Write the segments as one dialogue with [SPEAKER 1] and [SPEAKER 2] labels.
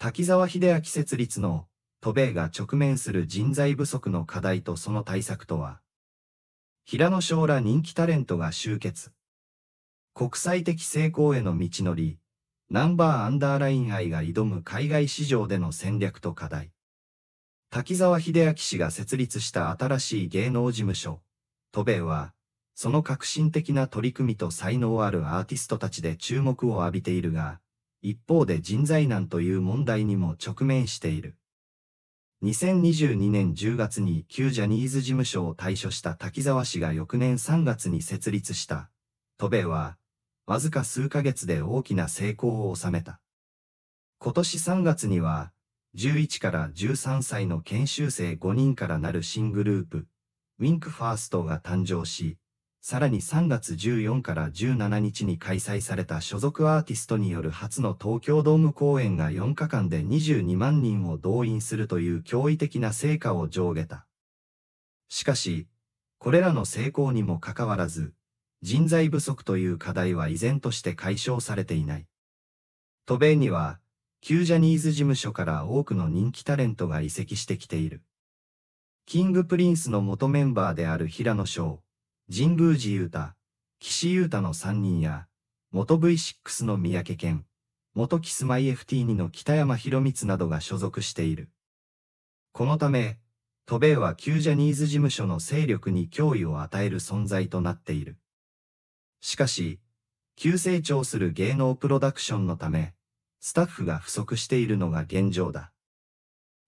[SPEAKER 1] 滝沢秀明設立の渡米が直面する人材不足の課題とその対策とは、平野翔ら人気タレントが集結。国際的成功への道のり、ナンバーアンダーライン愛が挑む海外市場での戦略と課題。滝沢秀明氏が設立した新しい芸能事務所、渡米は、その革新的な取り組みと才能あるアーティストたちで注目を浴びているが、一方で人材難という問題にも直面している。2022年10月に旧ジャニーズ事務所を退所した滝沢氏が翌年3月に設立した、トベは、わずか数ヶ月で大きな成功を収めた。今年3月には、11から13歳の研修生5人からなる新グループ、ウィンクファーストが誕生し、さらに3月14から17日に開催された所属アーティストによる初の東京ドーム公演が4日間で22万人を動員するという驚異的な成果を上下た。しかし、これらの成功にもかかわらず、人材不足という課題は依然として解消されていない。渡米には、旧ジャニーズ事務所から多くの人気タレントが移籍してきている。キングプリンスの元メンバーである平野翔、神宮寺雄太、岸優太の3人や、元 V6 の三宅健、元キスマイ FT2 の北山博光などが所属している。このため、都米は旧ジャニーズ事務所の勢力に脅威を与える存在となっている。しかし、急成長する芸能プロダクションのため、スタッフが不足しているのが現状だ。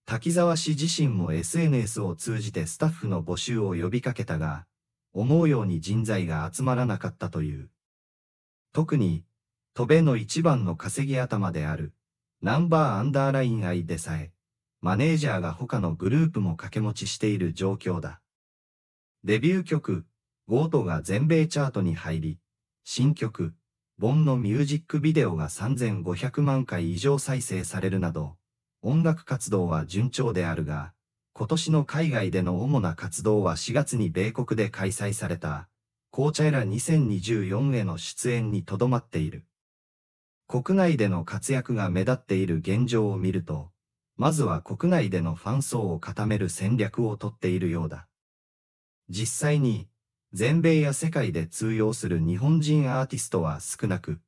[SPEAKER 1] 滝沢氏自身も SNS を通じてスタッフの募集を呼びかけたが、思うように人材が集まらなかったという。特に、戸辺の一番の稼ぎ頭である、ナンバーアンダーライン愛でさえ、マネージャーが他のグループも掛け持ちしている状況だ。デビュー曲、ゴートが全米チャートに入り、新曲、ボンのミュージックビデオが3500万回以上再生されるなど、音楽活動は順調であるが、今年の海外での主な活動は4月に米国で開催された、紅茶エラ2024への出演にとどまっている。国内での活躍が目立っている現状を見ると、まずは国内でのファン層を固める戦略をとっているようだ。実際に、全米や世界で通用する日本人アーティストは少なく、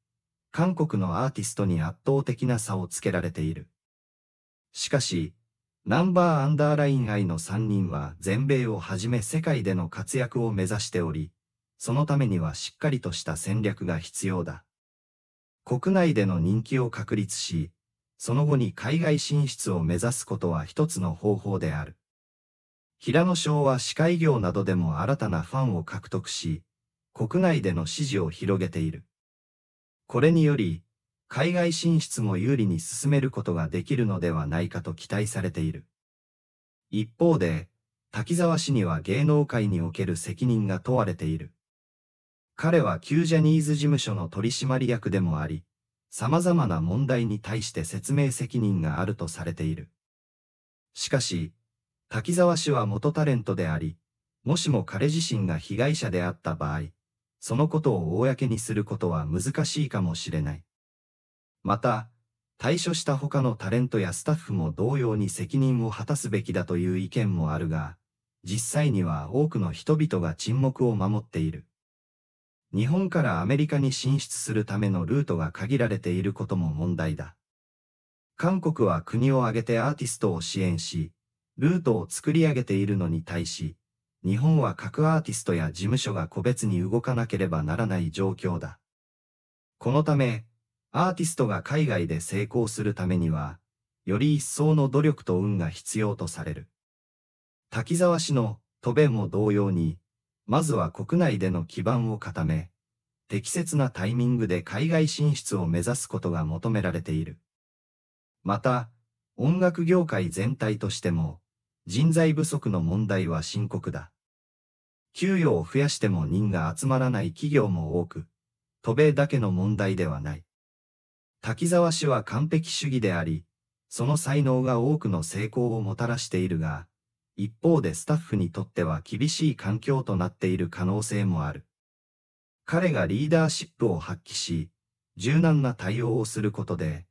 [SPEAKER 1] 韓国のアーティストに圧倒的な差をつけられている。しかし、ナンバーアンダーライン愛の3人は全米をはじめ世界での活躍を目指しており、そのためにはしっかりとした戦略が必要だ。国内での人気を確立し、その後に海外進出を目指すことは一つの方法である。平野翔は司会業などでも新たなファンを獲得し、国内での支持を広げている。これにより、海外進出も有利に進めることができるのではないかと期待されている。一方で、滝沢氏には芸能界における責任が問われている。彼は旧ジャニーズ事務所の取締役でもあり、様々な問題に対して説明責任があるとされている。しかし、滝沢氏は元タレントであり、もしも彼自身が被害者であった場合、そのことを公にすることは難しいかもしれない。また、退所した他のタレントやスタッフも同様に責任を果たすべきだという意見もあるが、実際には多くの人々が沈黙を守っている。日本からアメリカに進出するためのルートが限られていることも問題だ。韓国は国を挙げてアーティストを支援し、ルートを作り上げているのに対し、日本は各アーティストや事務所が個別に動かなければならない状況だ。このため、アーティストが海外で成功するためには、より一層の努力と運が必要とされる。滝沢氏の渡米も同様に、まずは国内での基盤を固め、適切なタイミングで海外進出を目指すことが求められている。また、音楽業界全体としても、人材不足の問題は深刻だ。給与を増やしても人が集まらない企業も多く、渡米だけの問題ではない。滝沢氏は完璧主義であり、その才能が多くの成功をもたらしているが、一方でスタッフにとっては厳しい環境となっている可能性もある。彼がリーダーシップを発揮し、柔軟な対応をすることで、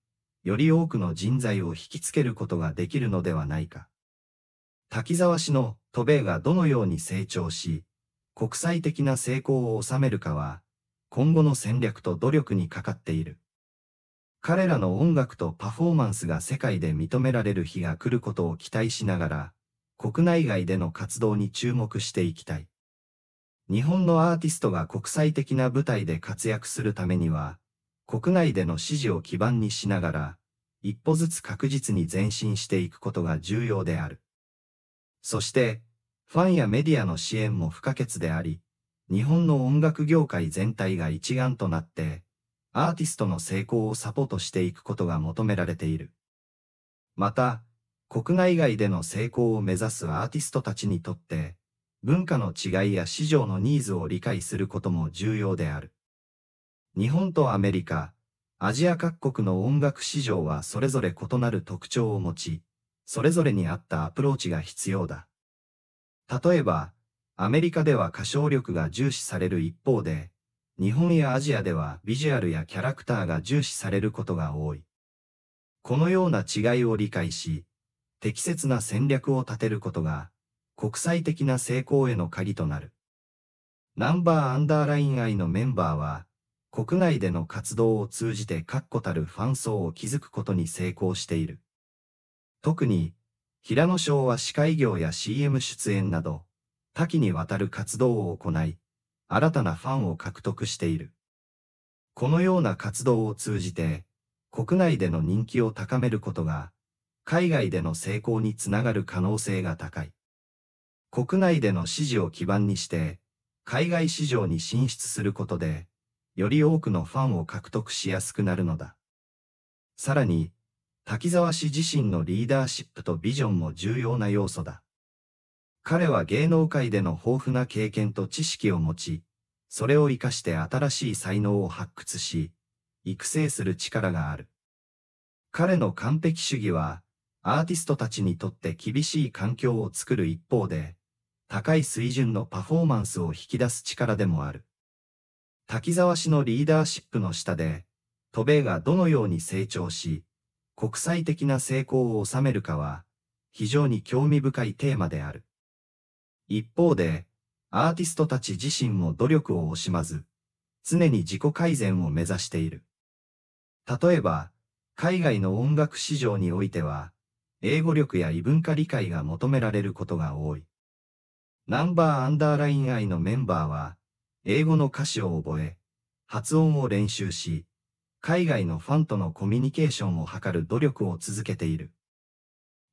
[SPEAKER 1] より多くの人材を引きつけることができるのではないか。滝沢氏の渡米がどのように成長し、国際的な成功を収めるかは、今後の戦略と努力にかかっている。彼らの音楽とパフォーマンスが世界で認められる日が来ることを期待しながら、国内外での活動に注目していきたい。日本のアーティストが国際的な舞台で活躍するためには、国内での支持を基盤にしながら、一歩ずつ確実に前進していくことが重要である。そして、ファンやメディアの支援も不可欠であり、日本の音楽業界全体が一丸となって、アーティストの成功をサポートしていくことが求められている。また、国内外での成功を目指すアーティストたちにとって、文化の違いや市場のニーズを理解することも重要である。日本とアメリカ、アジア各国の音楽市場はそれぞれ異なる特徴を持ち、それぞれに合ったアプローチが必要だ。例えば、アメリカでは歌唱力が重視される一方で、日本やアジアではビジュアルやキャラクターが重視されることが多い。このような違いを理解し、適切な戦略を立てることが、国際的な成功への鍵となる。ナンバーアンダーライン愛のメンバーは、国内での活動を通じて確固たるファン層を築くことに成功している。特に、平野賞は司会業や CM 出演など、多岐にわたる活動を行い、新たなファンを獲得している。このような活動を通じて、国内での人気を高めることが、海外での成功につながる可能性が高い。国内での支持を基盤にして、海外市場に進出することで、より多くのファンを獲得しやすくなるのだ。さらに、滝沢氏自身のリーダーシップとビジョンも重要な要素だ。彼は芸能界での豊富な経験と知識を持ち、それを活かして新しい才能を発掘し、育成する力がある。彼の完璧主義は、アーティストたちにとって厳しい環境を作る一方で、高い水準のパフォーマンスを引き出す力でもある。滝沢氏のリーダーシップの下で、都米がどのように成長し、国際的な成功を収めるかは、非常に興味深いテーマである。一方で、アーティストたち自身も努力を惜しまず、常に自己改善を目指している。例えば、海外の音楽市場においては、英語力や異文化理解が求められることが多い。ナンバーアンダーライン愛のメンバーは、英語の歌詞を覚え、発音を練習し、海外のファンとのコミュニケーションを図る努力を続けている。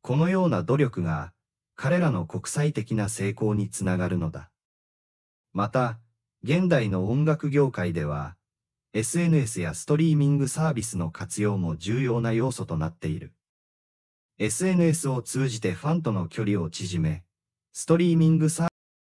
[SPEAKER 1] このような努力が、彼らの国際的な成功につながるのだ。また、現代の音楽業界では、SNS やストリーミングサービスの活用も重要な要素となっている。SNS を通じてファンとの距離を縮め、ストリーミングサービス